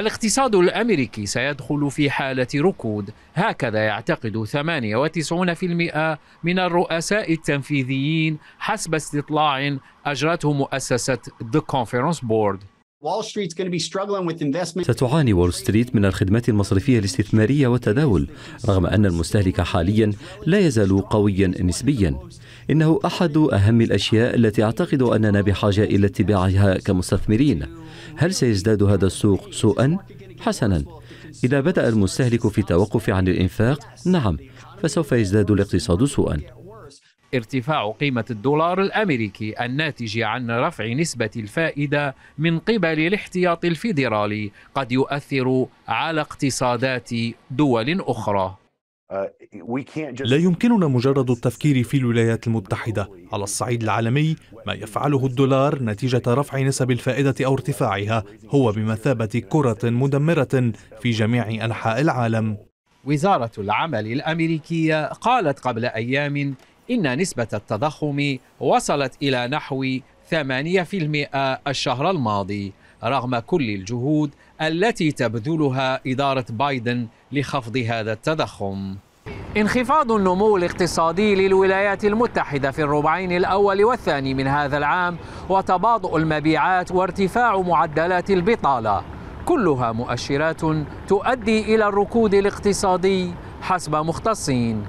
الاقتصاد الامريكي سيدخل في حاله ركود هكذا يعتقد 98% من الرؤساء التنفيذيين حسب استطلاع اجرته مؤسسه The Conference Board ستعاني وول ستريت من الخدمات المصرفية الاستثمارية والتداول رغم أن المستهلك حاليا لا يزال قويا نسبيا إنه أحد أهم الأشياء التي أعتقد أننا بحاجة إلى اتباعها كمستثمرين هل سيزداد هذا السوق سوءا؟ حسنا إذا بدأ المستهلك في التوقف عن الإنفاق نعم فسوف يزداد الاقتصاد سوءا ارتفاع قيمة الدولار الأمريكي الناتج عن رفع نسبة الفائدة من قبل الاحتياط الفيدرالي قد يؤثر على اقتصادات دول أخرى. Uh, لا يمكننا مجرد التفكير في الولايات المتحدة على الصعيد العالمي ما يفعله الدولار نتيجة رفع نسب الفائدة أو ارتفاعها هو بمثابة كرة مدمرة في جميع أنحاء العالم وزارة العمل الأمريكية قالت قبل أيام إن نسبة التضخم وصلت إلى نحو 8% الشهر الماضي رغم كل الجهود التي تبذلها إدارة بايدن لخفض هذا التضخم انخفاض النمو الاقتصادي للولايات المتحدة في الربعين الأول والثاني من هذا العام وتباطؤ المبيعات وارتفاع معدلات البطالة كلها مؤشرات تؤدي إلى الركود الاقتصادي حسب مختصين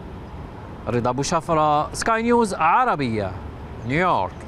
رضا ابو شفره سكاي نيوز عربيه نيويورك